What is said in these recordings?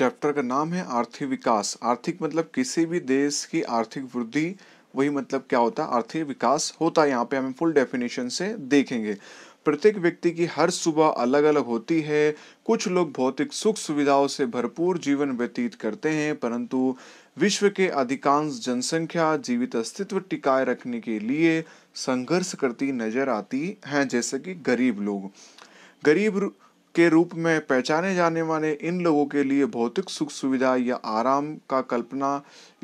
chapter का नाम है आर्थिक विकास आर्थिक मतलब किसी भी देश की आर्थिक वृद्धि वही मतलब क्या होता है आर्थिक विकास होता है यहाँ पे हमें फुल डेफिनेशन से देखेंगे प्रत्येक व्यक्ति की हर सुबह अलग अलग होती है कुछ लोग भौतिक सुख सुविधाओं से भरपूर जीवन व्यतीत करते हैं परंतु विश्व के अधिकांश जनसंख्या जीवित अस्तित्व टिकाए रखने के लिए संघर्ष करती नजर आती है जैसे कि गरीब लोग गरीब के रूप में पहचाने जाने वाले इन लोगों के लिए भौतिक सुख सुविधा या आराम का कल्पना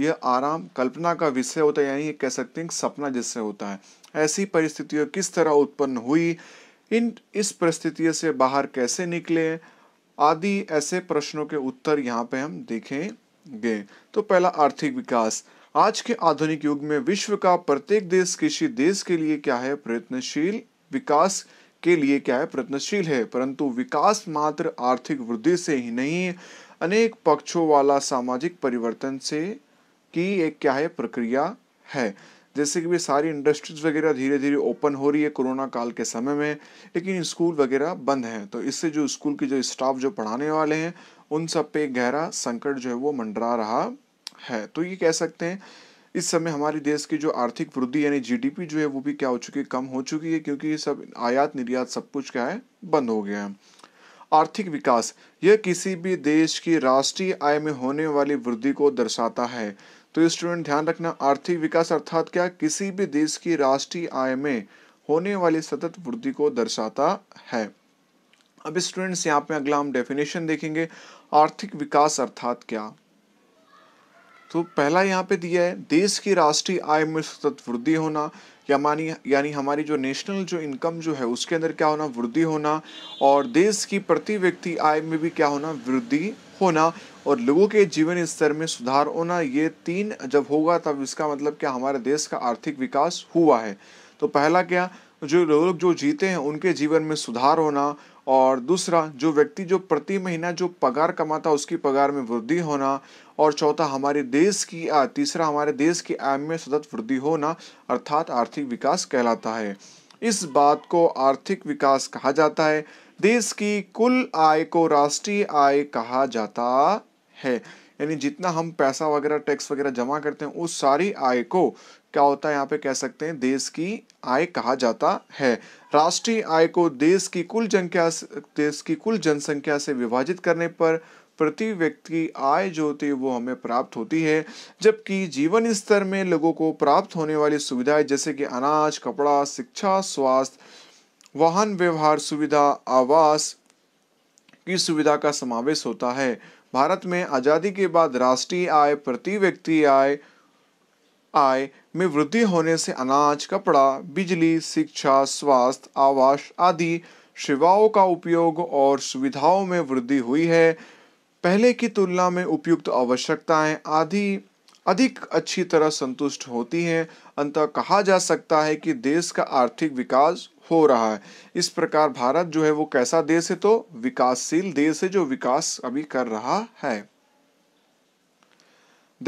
यह आराम कल्पना का विषय होता है यानी कह सकते हैं सपना जिससे होता है ऐसी परिस्थितियों किस तरह उत्पन्न हुई इन इस परिस्थितियों से बाहर कैसे निकले आदि ऐसे प्रश्नों के उत्तर यहाँ पे हम देखेंगे तो पहला आर्थिक विकास आज के आधुनिक युग में विश्व का प्रत्येक देश किसी देश के लिए क्या है प्रयत्नशील विकास के लिए क्या है प्रयत्नशील है परंतु विकास मात्र आर्थिक वृद्धि से ही नहीं अनेक पक्षों वाला सामाजिक परिवर्तन से की एक क्या है प्रक्रिया है जैसे कि भी सारी इंडस्ट्रीज वगैरह धीरे धीरे ओपन हो रही है कोरोना काल के समय में लेकिन स्कूल वगैरह बंद हैं तो इससे जो स्कूल के जो स्टाफ जो पढ़ाने वाले हैं उन सब पे गहरा संकट जो है वो मंडरा रहा है तो ये कह सकते हैं इस समय हमारे देश की जो आर्थिक वृद्धि यानी जीडीपी जो है वो भी क्या हो चुकी है कम हो चुकी है क्योंकि ये सब आयात निर्यात सब कुछ क्या है बंद हो गया है आर्थिक विकास यह किसी भी देश की राष्ट्रीय आय में होने वाली वृद्धि को दर्शाता है तो स्टूडेंट ध्यान रखना आर्थिक विकास अर्थात क्या किसी भी देश की राष्ट्रीय आय में होने वाली सतत वृद्धि को दर्शाता है अब स्टूडेंट्स यहाँ पे अगला हम डेफिनेशन देखेंगे आर्थिक विकास अर्थात क्या तो पहला यहाँ पे दिया है देश की राष्ट्रीय आय में सतत वृद्धि होना या मानी यानी हमारी जो नेशनल जो इनकम जो है उसके अंदर क्या होना वृद्धि होना और देश की प्रति व्यक्ति आय में भी क्या होना वृद्धि होना और लोगों के जीवन स्तर में सुधार होना ये तीन जब होगा तब इसका मतलब क्या हमारे देश का आर्थिक विकास हुआ है तो पहला क्या जो लोग जो जीते हैं उनके जीवन में सुधार होना और दूसरा जो व्यक्ति जो प्रति महीना जो पगार कमाता उसकी पगार में वृद्धि होना और चौथा हमारे देश की आ, तीसरा हमारे देश की आय में सतत वृद्धि होना अर्थात आर्थिक विकास कहलाता है इस बात को आर्थिक विकास कहा जाता है देश की कुल आय को राष्ट्रीय आय कहा जाता है यानी जितना हम पैसा वगैरह टैक्स वगैरह जमा करते हैं उस सारी आय को क्या होता है यहाँ पे कह सकते हैं देश की आय कहा जाता है राष्ट्रीय आय को देश की कुल जनख्या देश की कुल जनसंख्या से विभाजित करने पर प्रति व्यक्ति आय जो होती है वो हमें प्राप्त होती है जबकि जीवन स्तर में लोगों को प्राप्त होने वाली सुविधाएं जैसे कि अनाज कपड़ा शिक्षा स्वास्थ्य वाहन व्यवहार सुविधा आवास की सुविधा का समावेश होता है भारत में आज़ादी के बाद राष्ट्रीय आय प्रति व्यक्ति आय आय में वृद्धि होने से अनाज कपड़ा बिजली शिक्षा स्वास्थ्य आवास आदि सेवाओं का उपयोग और सुविधाओं में वृद्धि हुई है पहले की तुलना में उपयुक्त आवश्यकताएं आदि अधिक अच्छी तरह संतुष्ट होती हैं अंतः कहा जा सकता है कि देश का आर्थिक विकास हो रहा है इस प्रकार भारत जो है वो कैसा देश है तो विकासशील देश है जो विकास अभी कर रहा है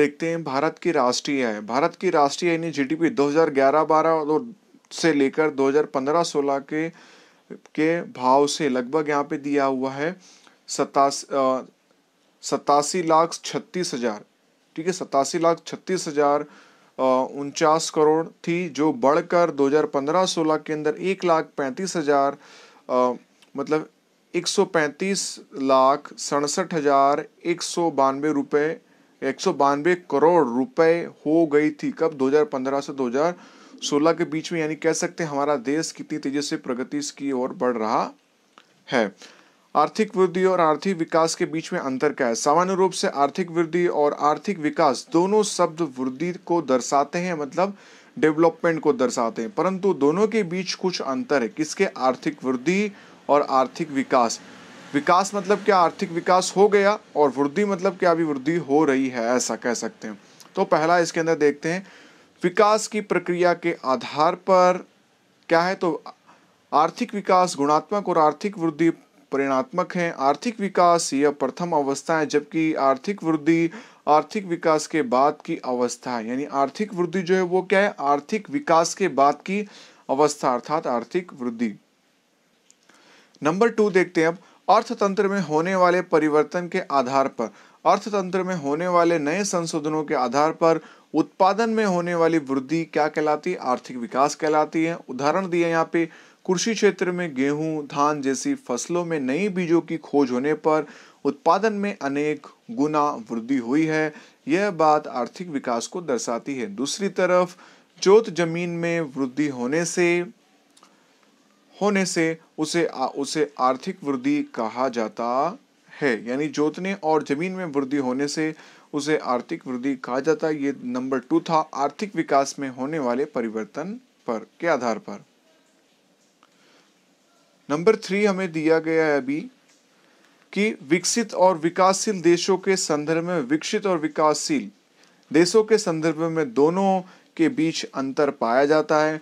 देखते हैं भारत की राष्ट्रीय है भारत की राष्ट्रीय यानी जीडीपी 2011-12 से लेकर 2015-16 के के भाव से लगभग यहाँ पे दिया हुआ है सतासी सतासी लाख छत्तीस हजार ठीक है सतासी लाख छत्तीस हजार उनचास करोड़ थी जो बढ़कर 2015-16 के अंदर एक लाख पैंतीस हजार मतलब 135 लाख सड़सठ हजार एक सौ बानवे रुपये एक सौ बानवे करोड़ रुपए हो गई थी कब 2015 से 2016 के बीच में यानी कह सकते हैं हमारा देश कितनी तेजी से प्रगति की ओर बढ़ रहा है आर्थिक वृद्धि और आर्थिक विकास के बीच में अंतर क्या है सामान्य रूप से आर्थिक वृद्धि और आर्थिक विकास दोनों शब्द वृद्धि को दर्शाते हैं मतलब डेवलपमेंट को दर्शाते हैं परंतु दोनों के बीच कुछ अंतर है किसके आर्थिक वृद्धि और आर्थिक विकास विकास मतलब क्या आर्थिक विकास हो गया और वृद्धि मतलब क्या अभी वृद्धि हो रही है ऐसा कह सकते हैं तो पहला इसके अंदर देखते हैं विकास की प्रक्रिया के आधार पर क्या है तो आर्थिक विकास गुणात्मक और आर्थिक वृद्धि परिणात्मक हैं आर्थिक विकास यह प्रथम अवस्था है जबकि आर्थिक वृद्धि आर्थिक विकास के बाद की अवस्था है यानी आर्थिक वृद्धि जो है वो क्या है आर्थिक विकास के बाद की अवस्था अर्थात आर्थिक वृद्धि नंबर टू देखते हैं अब अर्थतंत्र में होने वाले परिवर्तन के आधार पर अर्थतंत्र में होने वाले नए संशोधनों के आधार पर उत्पादन में होने वाली वृद्धि क्या कहलाती है आर्थिक विकास कहलाती है उदाहरण दिए यहाँ पे कृषि क्षेत्र में गेहूं, धान जैसी फसलों में नई बीजों की खोज होने पर उत्पादन में अनेक गुना वृद्धि हुई है यह बात आर्थिक विकास को दर्शाती है दूसरी तरफ जोत जमीन में वृद्धि होने से होने से उसे आ, उसे आर्थिक वृद्धि कहा जाता है यानी जोतने और जमीन में वृद्धि होने से उसे आर्थिक वृद्धि कहा जाता है ये नंबर टू था आर्थिक विकास में होने वाले परिवर्तन पर के आधार पर नंबर थ्री हमें दिया गया है अभी कि विकसित और विकासशील देशों के संदर्भ में विकसित और विकासशील देशों के संदर्भ में दोनों के बीच अंतर पाया जाता है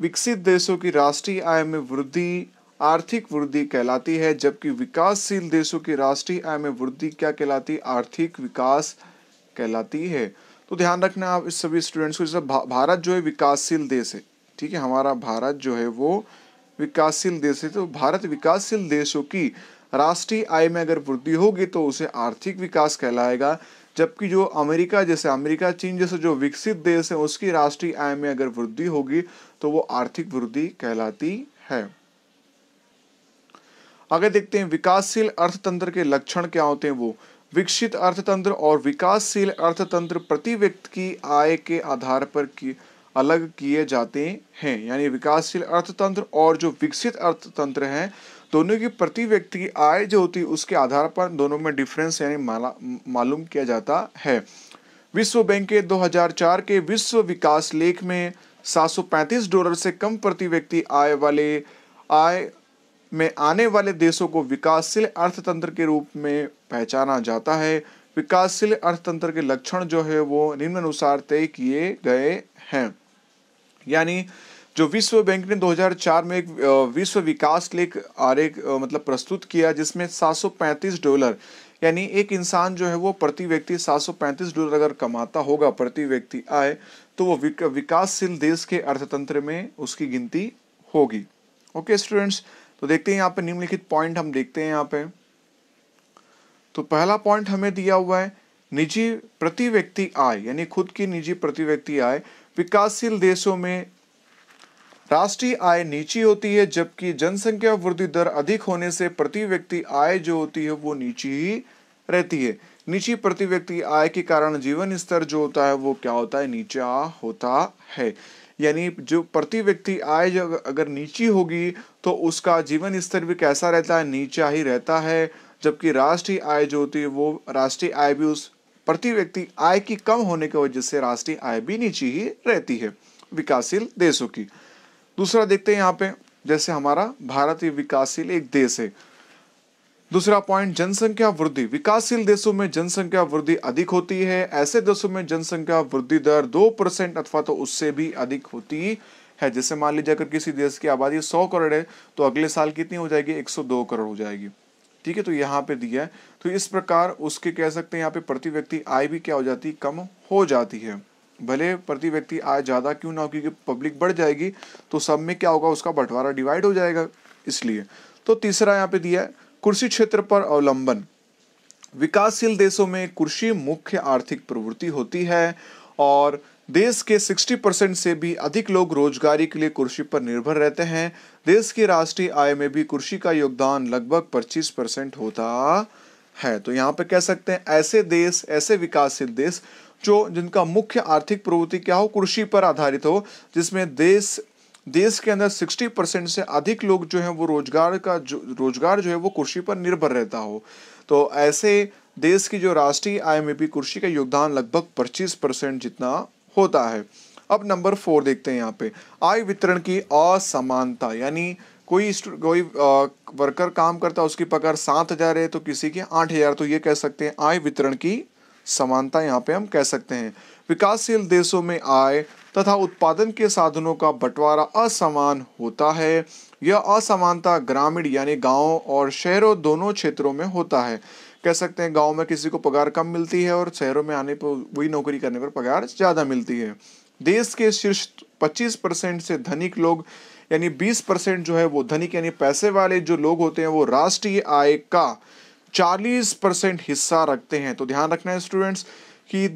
विकसित देशों की राष्ट्रीय आय में वृद्धि आर्थिक वृद्धि कहलाती है जबकि विकासशील देशों की राष्ट्रीय आय में वृद्धि क्या कहलाती आर्थिक विकास कहलाती है तो ध्यान रखना आप इस सभी स्टूडेंट्स को जैसे भारत जो है विकासशील देश है ठीक है हमारा भारत जो है वो विकासशील देश है तो भारत विकासशील देशों की राष्ट्रीय आय में अगर वृद्धि होगी तो उसे आर्थिक विकास कहलाएगा जबकि जो अमेरिका जैसे अमेरिका चीन जैसे जो विकसित देश है उसकी राष्ट्रीय आय में अगर वृद्धि होगी तो वो आर्थिक वृद्धि कहलाती है आगे देखते हैं विकासशील अर्थतंत्र के लक्षण क्या होते हैं वो विकसित अर्थतंत्र और विकासशील अर्थतंत्र प्रति व्यक्ति की आय के आधार पर की अलग किए जाते हैं यानी विकासशील अर्थतंत्र और जो विकसित अर्थतंत्र हैं दोनों की प्रति व्यक्ति की आय जो होती है उसके आधार पर दोनों में डिफरेंस यानी मालूम किया जाता है विश्व बैंक के 2004 के विश्व विकास लेख में 735 डॉलर से कम प्रति व्यक्ति आय वाले आय में आने वाले देशों को विकासशील अर्थतंत्र के रूप में पहचाना जाता है विकासशील अर्थतंत्र के लक्षण जो है वो निम्नानुसार तय किए गए हैं यानी जो विश्व बैंक ने 2004 में एक विश्व विकास के लिए एक आरेख मतलब प्रस्तुत किया जिसमें 735 डॉलर यानी एक इंसान जो है वो प्रति व्यक्ति 735 डॉलर अगर कमाता होगा प्रति व्यक्ति आय तो वो विकासशील देश के अर्थतंत्र में उसकी गिनती होगी ओके स्टूडेंट्स तो देखते हैं यहाँ पे निम्नलिखित पॉइंट हम देखते हैं यहाँ पे तो पहला पॉइंट हमें दिया हुआ है निजी प्रति व्यक्ति आय यानी खुद की निजी प्रति व्यक्ति आय विकासशील देशों में राष्ट्रीय आय नीची होती है जबकि जनसंख्या वृद्धि दर अधिक होने से प्रति व्यक्ति आय जो होती है वो नीची ही रहती है नीची प्रति व्यक्ति आय के कारण जीवन स्तर जो होता है वो क्या होता है नीचा होता है यानी जो प्रति व्यक्ति आय जब अगर नीची होगी तो उसका जीवन स्तर भी कैसा रहता है नीचा ही रहता है जबकि राष्ट्रीय आय जो होती है वो राष्ट्रीय आय भी उस प्रति व्यक्ति आय की कम होने की वजह से राष्ट्रीय आय भी नीचे ही रहती है विकासशील देशों की दूसरा देखते हैं यहाँ पे जैसे हमारा भारत विकासशील एक देश है दूसरा पॉइंट जनसंख्या वृद्धि विकासशील देशों में जनसंख्या वृद्धि अधिक होती है ऐसे देशों में जनसंख्या वृद्धि दर दो परसेंट अथवा तो उससे भी अधिक होती है जैसे मान लीजिए अगर किसी देश की आबादी सौ करोड़ है तो अगले साल कितनी हो जाएगी एक सौ दो करोड़ हो जाएगी ठीक है तो यहाँ पे दिया है तो इस प्रकार उसके कह सकते हैं यहाँ पे प्रति व्यक्ति आय भी क्या हो जाती है कम हो जाती है भले प्रति व्यक्ति आय ज़्यादा क्यों ना हो क्योंकि पब्लिक बढ़ जाएगी तो सब में क्या होगा उसका बंटवारा डिवाइड हो जाएगा इसलिए तो तीसरा यहाँ पे दिया है कृषि क्षेत्र पर अवलंबन विकासशील देशों में कृषि मुख्य आर्थिक प्रवृत्ति होती है और देश के 60 परसेंट से भी अधिक लोग रोजगारी के लिए कृषि पर निर्भर रहते हैं देश की राष्ट्रीय आय में भी कृषि का योगदान लगभग 25 परसेंट होता है तो यहाँ पे कह सकते हैं ऐसे देश ऐसे विकासशील देश जो जिनका मुख्य आर्थिक प्रवृत्ति क्या हो कृषि पर आधारित हो जिसमें देश देश के अंदर 60 परसेंट से अधिक लोग जो है वो रोजगार का जो रोजगार जो है वो कृषि पर निर्भर रहता हो तो ऐसे देश की जो राष्ट्रीय आय में भी कृषि का योगदान लगभग 25 परसेंट जितना होता है अब नंबर फोर देखते हैं यहाँ पे आय वितरण की असमानता यानी कोई कोई आ, वर्कर काम करता है उसकी पगार सात हजार है तो किसी की आठ हजार तो ये कह सकते हैं आय वितरण की समानता यहाँ पे हम कह सकते हैं विकासशील देशों में आय तथा उत्पादन के साधनों का बंटवारा असमान होता है यह असमानता ग्रामीण यानी गांव और शहरों दोनों क्षेत्रों में होता है कह सकते हैं गांव में किसी को पगार कम मिलती है और शहरों में आने पर वही नौकरी करने पर पगार ज़्यादा मिलती है देश के शीर्ष 25 परसेंट से धनिक लोग यानी 20 परसेंट जो है वो धनिक यानी पैसे वाले जो लोग होते हैं वो राष्ट्रीय आय का 40 परसेंट हिस्सा रखते हैं तो ध्यान रखना है स्टूडेंट्स कि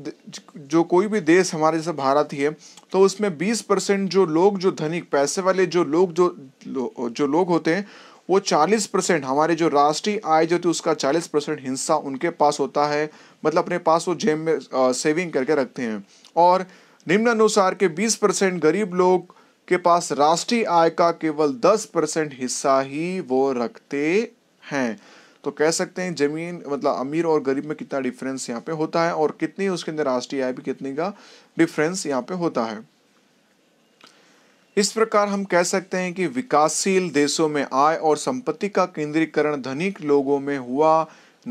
जो कोई भी देश हमारे जैसे भारत ही है तो उसमें 20 परसेंट जो लोग जो धनिक पैसे वाले जो लोग जो जो लोग होते हैं वो 40 परसेंट हमारे जो राष्ट्रीय आय जो थी उसका 40 परसेंट हिस्सा उनके पास होता है मतलब अपने पास वो जेब में आ, सेविंग करके रखते हैं और निम्न अनुसार के 20 परसेंट गरीब लोग के पास राष्ट्रीय आय का केवल 10 परसेंट हिस्सा ही वो रखते हैं तो कह सकते हैं जमीन मतलब अमीर और गरीब में कितना डिफरेंस यहाँ पे होता है और कितनी उसके अंदर राष्ट्रीय आय भी कितने का डिफरेंस यहाँ पे होता है इस प्रकार हम कह सकते हैं कि विकासशील देशों में आय और संपत्ति का केंद्रीकरण धनिक लोगों में हुआ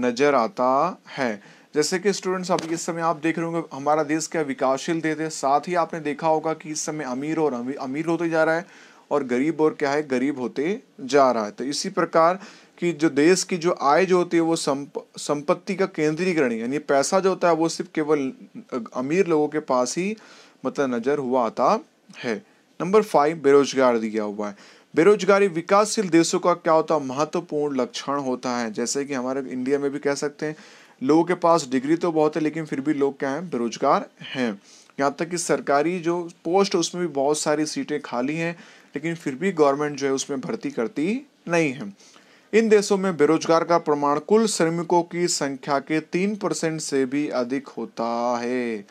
नजर आता है जैसे कि स्टूडेंट्स अब इस समय आप देख रहे होंगे हमारा देश क्या विकासशील देश है साथ ही आपने देखा होगा कि इस समय अमीर और अमीर होते जा रहा है और गरीब और क्या है गरीब होते जा रहा है तो इसी प्रकार की जो देश की जो आय जो होती है वो संप संपत्ति का केंद्रीकरण यानी पैसा जो होता है वो सिर्फ केवल अमीर लोगों के पास ही मतलब नज़र हुआ आता है नंबर फाइव बेरोजगार दिया हुआ है बेरोजगारी विकासशील देशों का क्या होता है महत्वपूर्ण लक्षण होता है जैसे कि हमारे इंडिया में भी कह सकते हैं लोगों के पास डिग्री तो बहुत है लेकिन फिर भी लोग क्या हैं बेरोजगार हैं यहाँ तक कि सरकारी जो पोस्ट है उसमें भी बहुत सारी सीटें खाली हैं लेकिन फिर भी गवर्नमेंट जो है उसमें भर्ती करती नहीं है इन देशों में बेरोजगार का प्रमाण कुल श्रमिकों की संख्या के तीन परसेंट से भी अधिक होता है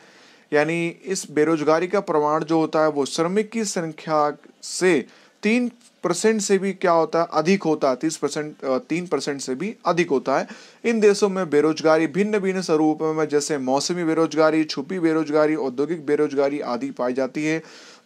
यानी इस बेरोजगारी का प्रमाण जो होता है वो श्रमिक की संख्या से तीन परसेंट से भी क्या होता है अधिक होता है तीस परसेंट तीन परसेंट से भी अधिक होता है इन देशों में बेरोजगारी भिन्न भिन्न स्वरूपों में जैसे मौसमी बेरोजगारी छुपी बेरोजगारी औद्योगिक बेरोजगारी आदि पाई जाती है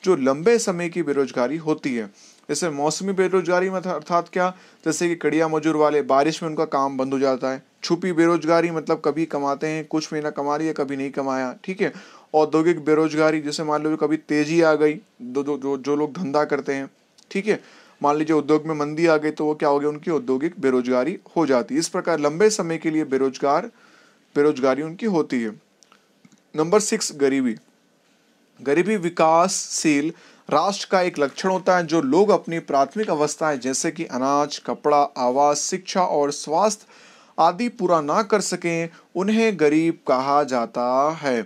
जो लंबे समय की बेरोजगारी होती है जैसे मौसमी बेरोजगारी में अर्थात क्या जैसे कि कड़िया मजूर वाले बारिश में उनका काम बंद हो जाता है छुपी बेरोजगारी मतलब कभी कमाते हैं कुछ महीना कमा लिया कभी नहीं कमाया ठीक है औद्योगिक बेरोजगारी जैसे मान लो कभी तेजी आ गई जो जो जो लोग धंधा करते हैं ठीक है मान लीजिए उद्योग में मंदी आ गई तो वो क्या हो गया उनकी औद्योगिक बेरोजगारी हो जाती है इस प्रकार लंबे समय के लिए बेरोजगार बेरोजगारी उनकी होती है नंबर सिक्स गरीबी गरीबी विकासशील राष्ट्र का एक लक्षण होता है जो लोग अपनी प्राथमिक अवस्थाएं जैसे कि अनाज कपड़ा आवास शिक्षा और स्वास्थ्य आदि पूरा ना कर सकें उन्हें गरीब कहा जाता है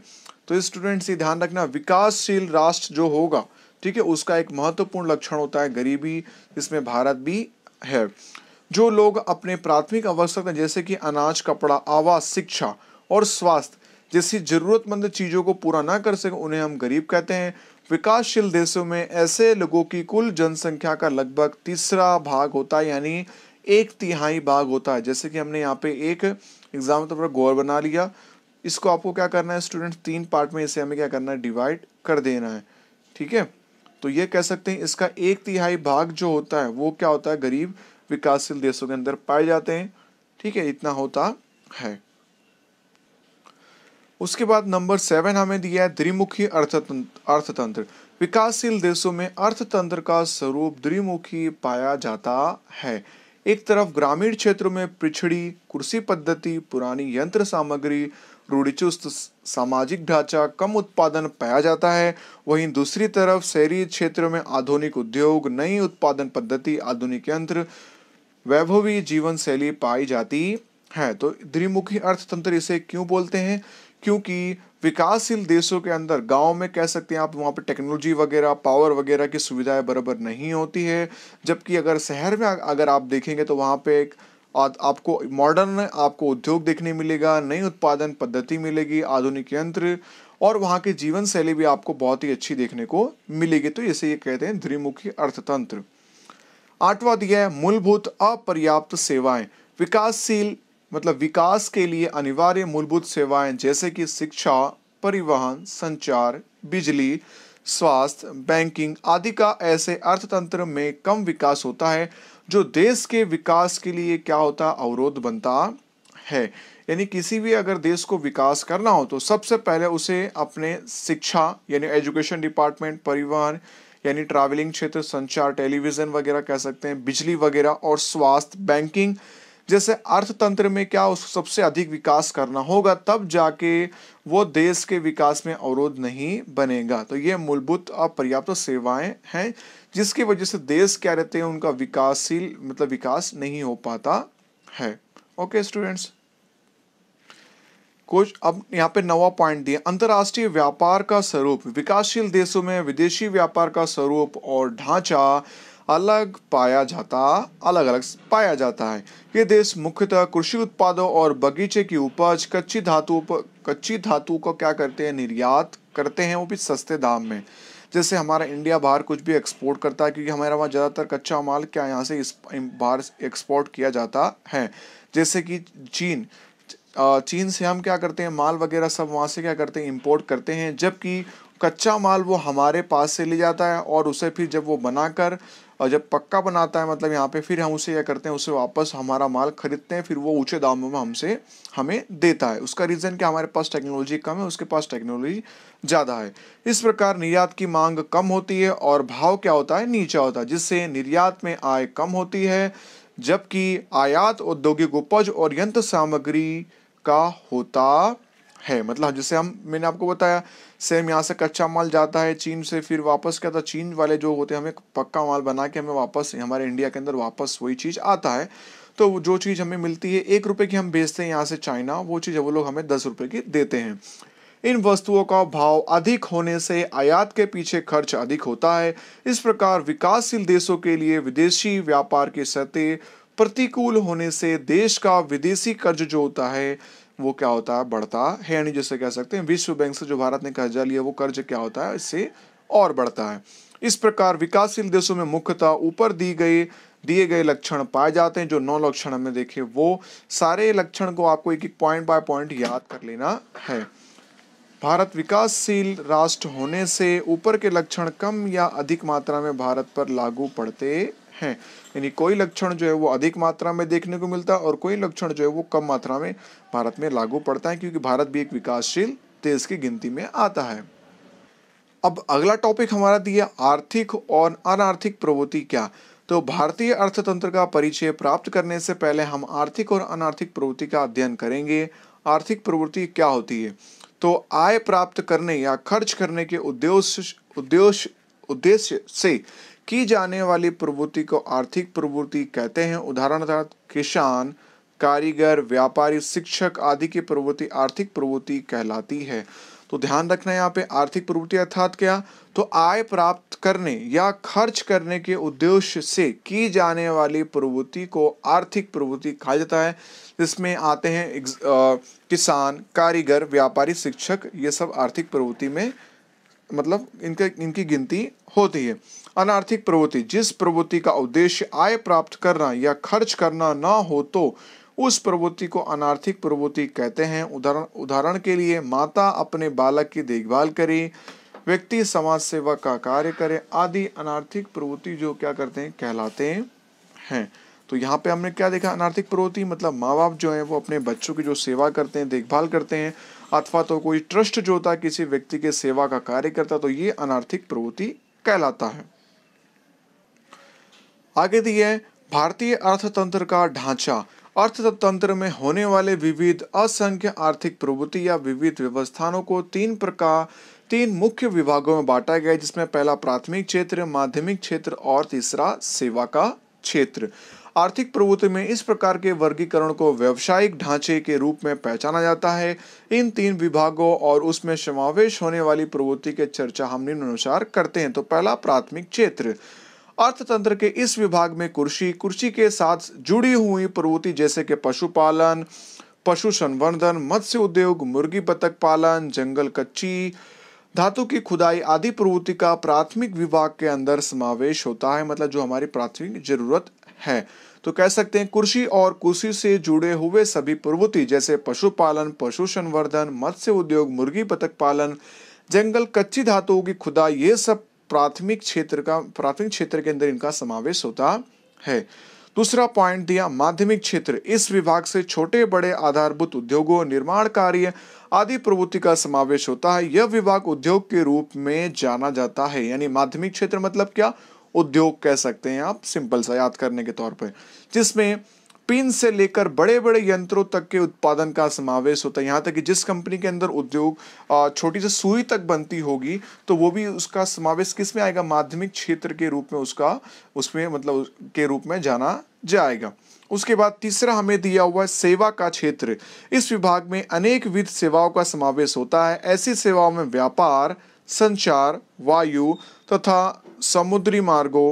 तो स्टूडेंट्स ये ध्यान रखना विकासशील राष्ट्र जो होगा ठीक है उसका एक महत्वपूर्ण लक्षण होता है गरीबी इसमें भारत भी है जो लोग अपने प्राथमिक आवश्यकता जैसे कि अनाज कपड़ा आवास शिक्षा और स्वास्थ्य जैसी जरूरतमंद चीज़ों को पूरा ना कर सके उन्हें हम गरीब कहते हैं विकासशील देशों में ऐसे लोगों की कुल जनसंख्या का लगभग तीसरा भाग होता है यानी एक तिहाई भाग होता है जैसे कि हमने यहाँ पे एक एग्जाम तौर पर गौर बना लिया इसको आपको क्या करना है स्टूडेंट तीन पार्ट में इसे हमें क्या करना है डिवाइड कर देना है ठीक है तो ये कह सकते हैं इसका एक तिहाई भाग जो होता है वो क्या होता है गरीब विकासशील देशों के अंदर पाए जाते हैं ठीक है इतना होता है उसके बाद नंबर सेवन हमें दिया है द्विमुखी अर्थतंत्र अर्थतंत्र विकासशील देशों में अर्थतंत्र का स्वरूप द्विमुखी पाया जाता है एक तरफ ग्रामीण क्षेत्रों में पिछड़ी कृषि पद्धति पुरानी यंत्र सामग्री रूढ़िचुस्त सामाजिक ढांचा कम उत्पादन पाया जाता है वहीं दूसरी तरफ शहरी क्षेत्रों में आधुनिक उद्योग नई उत्पादन पद्धति आधुनिक यंत्र वैभवी जीवन शैली पाई जाती है तो द्विमुखी अर्थतंत्र इसे क्यों बोलते हैं क्योंकि विकासशील देशों के अंदर गांव में कह सकते हैं आप वहां पर टेक्नोलॉजी वगैरह पावर वगैरह की सुविधाएं बराबर नहीं होती है जबकि अगर शहर में अगर आप देखेंगे तो वहां पे एक आपको मॉडर्न आपको उद्योग देखने मिलेगा नई उत्पादन पद्धति मिलेगी आधुनिक यंत्र और वहाँ की जीवन शैली भी आपको बहुत ही अच्छी देखने को मिलेगी तो इसे ये कहते हैं द्विमुखी अर्थतंत्र आठवा दिया है मूलभूत अपर्याप्त सेवाएं विकासशील मतलब विकास के लिए अनिवार्य मूलभूत सेवाएं जैसे कि शिक्षा परिवहन संचार बिजली स्वास्थ्य बैंकिंग आदि का ऐसे अर्थतंत्र में कम विकास होता है जो देश के विकास के लिए क्या होता अवरोध बनता है यानी किसी भी अगर देश को विकास करना हो तो सबसे पहले उसे अपने शिक्षा यानी एजुकेशन डिपार्टमेंट परिवहन यानी ट्रैवलिंग क्षेत्र संचार टेलीविज़न वगैरह कह सकते हैं बिजली वगैरह और स्वास्थ्य बैंकिंग जैसे अर्थतंत्र में क्या उसको सबसे अधिक विकास करना होगा तब जाके वो देश के विकास में अवरोध नहीं बनेगा तो ये मूलभूत और पर्याप्त सेवाएं हैं जिसकी वजह से देश क्या रहते हैं उनका विकासशील मतलब विकास नहीं हो पाता है ओके स्टूडेंट्स कुछ अब यहाँ पे नवा पॉइंट दिया अंतर्राष्ट्रीय व्यापार का स्वरूप विकासशील देशों में विदेशी व्यापार का स्वरूप और ढांचा अलग पाया जाता अलग अलग पाया जाता है ये देश मुख्यतः कृषि उत्पादों और बगीचे की उपज कच्ची धातु कच्ची धातु को क्या करते हैं निर्यात करते हैं वो भी सस्ते दाम में जैसे हमारा इंडिया बाहर कुछ भी एक्सपोर्ट करता है क्योंकि हमारे वहाँ ज़्यादातर कच्चा माल क्या यहाँ से बाहर एक्सपोर्ट किया जाता है जैसे कि चीन चीन से हम क्या करते हैं माल वगैरह सब वहाँ से क्या करते हैं इंपोर्ट करते हैं जबकि कच्चा माल वो हमारे पास से ले जाता है और उसे फिर जब वो बनाकर और जब पक्का बनाता है मतलब यहाँ पे फिर हम उसे क्या करते हैं उसे वापस हमारा माल खरीदते हैं फिर वो ऊँचे दामों में हमसे हमें देता है उसका रीज़न क्या हमारे पास टेक्नोलॉजी कम है उसके पास टेक्नोलॉजी ज़्यादा है इस प्रकार निर्यात की मांग कम होती है और भाव क्या होता है नीचा होता है जिससे निर्यात में आय कम होती है जबकि आयात औद्योगिक उपज और यंत्र सामग्री का होता है मतलब जैसे हम मैंने आपको बताया सेम यहाँ से कच्चा माल जाता है चीन से फिर वापस क्या था चीन वाले जो होते हैं हमें पक्का माल बना के हमें वापस हमारे इंडिया के अंदर वापस वही चीज़ आता है तो जो चीज़ हमें मिलती है एक रुपये की हम बेचते हैं यहाँ से चाइना वो चीज़ वो लोग हमें दस रुपये की देते हैं इन वस्तुओं का भाव अधिक होने से आयात के पीछे खर्च अधिक होता है इस प्रकार विकासशील देशों के लिए विदेशी व्यापार की सतह प्रतिकूल होने से देश का विदेशी कर्ज जो होता है वो क्या होता है बढ़ता है यानी जैसे कह सकते हैं विश्व बैंक से जो भारत ने कर्जा लिया वो कर्ज क्या होता है इससे और बढ़ता है इस प्रकार विकासशील देशों में मुख्यतः ऊपर दी गई दिए गए लक्षण पाए जाते हैं जो नौ लक्षण हमने देखे वो सारे लक्षण को आपको एक एक पॉइंट बाय पॉइंट याद कर लेना है भारत विकासशील राष्ट्र होने से ऊपर के लक्षण कम या अधिक मात्रा में भारत पर लागू पड़ते है यानी कोई लक्षण जो है वो अधिक मात्रा में देखने को मिलता है और कोई लक्षण जो है वो कम मात्रा में भारत में लागू पड़ता है क्योंकि भारत भी एक विकासशील देश की गिनती में आता है अब अगला टॉपिक हमारा दिया आर्थिक और अनार्थिक प्रवृत्ति क्या तो भारतीय अर्थतंत्र का परिचय प्राप्त करने से पहले हम आर्थिक और अनार्थिक प्रवृत्ति का अध्ययन करेंगे आर्थिक प्रवृत्ति क्या होती है तो आय प्राप्त करने या खर्च करने के उद्देश्य उद्देश्य उद्देश्य से की जाने वाली प्रवृत्ति को आर्थिक प्रवृत्ति कहते हैं उदाहरणार्थ किसान कारीगर व्यापारी शिक्षक आदि की प्रवृत्ति आर्थिक प्रवृत्ति कहलाती है तो ध्यान रखना यहाँ पे आर्थिक प्रवृत्ति अर्थात क्या तो आय प्राप्त करने या खर्च करने के उद्देश्य से की जाने वाली प्रवृत्ति को आर्थिक प्रवृत्ति कहा जाता है जिसमें आते हैं किसान कारीगर व्यापारी शिक्षक ये सब आर्थिक प्रवृत्ति में मतलब इनके इनकी गिनती होती है अनार्थिक प्रवृत्ति जिस प्रवृत्ति का उद्देश्य आय प्राप्त करना या खर्च करना ना हो तो उस प्रवृत्ति को अनार्थिक प्रवृत्ति कहते हैं उदाहरण उदाहरण के लिए माता अपने बालक की देखभाल करे व्यक्ति समाज सेवा का कार्य करे आदि अनार्थिक प्रवृत्ति जो क्या करते हैं कहलाते हैं तो यहाँ पे हमने क्या देखा अनार्थिक प्रवृत्ति मतलब माँ बाप जो है वो अपने बच्चों की जो सेवा करते हैं देखभाल करते हैं अथवा तो कोई ट्रस्ट जो होता है किसी व्यक्ति के सेवा का कार्य करता तो ये अनार्थिक प्रवृत्ति कहलाता है आगे दिए भारतीय अर्थतंत्र का ढांचा अर्थतंत्र में होने वाले विविध असंख्य आर्थिक प्रवृत्ति या विविध व्यवस्थानों को तीन प्रकार तीन मुख्य विभागों में बांटा गया जिसमें पहला प्राथमिक क्षेत्र माध्यमिक क्षेत्र और तीसरा सेवा का क्षेत्र आर्थिक प्रवृत्ति में इस प्रकार के वर्गीकरण को व्यवसायिक ढांचे के रूप में पहचाना जाता है इन तीन विभागों और उसमें समावेश होने वाली प्रवृत्ति के चर्चा हम निम्न अनुसार करते हैं तो पहला प्राथमिक क्षेत्र अर्थतंत्र के इस विभाग में कृषि कृषि के साथ जुड़ी हुई प्रवृत्ति जैसे कि पशुपालन पशु संवर्धन मत्स्य उद्योग मुर्गी बतख पालन जंगल कच्ची धातु की खुदाई आदि प्रवृत्ति का प्राथमिक विभाग के अंदर समावेश होता है मतलब जो हमारी प्राथमिक जरूरत है तो कह सकते हैं कृषि और कृषि से जुड़े हुए सभी प्रवृत्ति जैसे पशुपालन पशु संवर्धन मत्स्य उद्योग मुर्गी बतख पालन जंगल कच्ची धातुओं की खुदाई ये सब प्राथमिक क्षेत्र का प्राथमिक क्षेत्र के अंदर इनका समावेश होता है दूसरा पॉइंट दिया माध्यमिक क्षेत्र इस विभाग से छोटे बड़े आधारभूत उद्योगों निर्माण कार्य आदि प्रवृत्ति का समावेश होता है यह विभाग उद्योग के रूप में जाना जाता है यानी माध्यमिक क्षेत्र मतलब क्या उद्योग कह सकते हैं आप सिंपल सा याद करने के तौर पर जिसमें पिन से लेकर बड़े बड़े यंत्रों तक के उत्पादन का समावेश होता है यहाँ तक कि जिस कंपनी के अंदर उद्योग छोटी सी सुई तक बनती होगी तो वो भी उसका समावेश किस में आएगा माध्यमिक क्षेत्र के रूप में उसका उसमें मतलब के रूप में जाना जाएगा उसके बाद तीसरा हमें दिया हुआ है सेवा का क्षेत्र इस विभाग में अनेक विध सेवाओं का समावेश होता है ऐसी सेवाओं में व्यापार संचार वायु तथा समुद्री मार्गों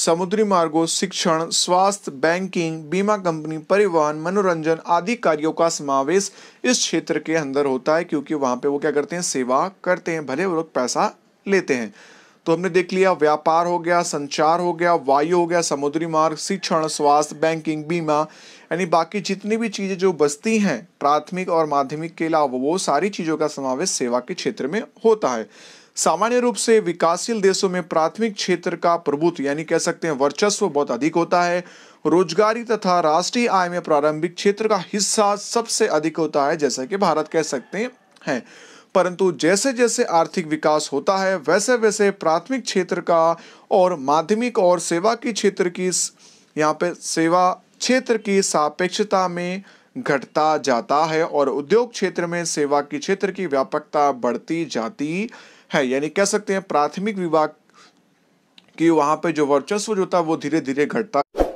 समुद्री मार्गों शिक्षण स्वास्थ्य बैंकिंग बीमा कंपनी परिवहन मनोरंजन आदि कार्यों का समावेश इस क्षेत्र के अंदर होता है क्योंकि वहां पे वो क्या करते हैं सेवा करते हैं भले वो लोग पैसा लेते हैं तो हमने देख लिया व्यापार हो गया संचार हो गया वायु हो गया समुद्री मार्ग शिक्षण स्वास्थ्य बैंकिंग बीमा यानी बाकी जितनी भी चीज़ें जो बस्ती हैं प्राथमिक और माध्यमिक के अलावा वो सारी चीज़ों का समावेश सेवा के क्षेत्र में होता है सामान्य रूप से विकासशील देशों में प्राथमिक क्षेत्र का प्रभुत्व यानी कह सकते हैं वर्चस्व बहुत अधिक होता है रोजगारी तथा राष्ट्रीय आय में प्रारंभिक क्षेत्र का हिस्सा सबसे अधिक होता है जैसा कि भारत कह सकते हैं परंतु जैसे जैसे आर्थिक विकास होता है वैसे वैसे प्राथमिक क्षेत्र का और माध्यमिक और सेवा की क्षेत्र की यहाँ पे सेवा क्षेत्र की सापेक्षता में घटता जाता है और उद्योग क्षेत्र में सेवा की क्षेत्र की व्यापकता बढ़ती जाती है यानी कह सकते हैं प्राथमिक विभाग की वहां पे जो वर्चस्व जो था वो धीरे धीरे घटता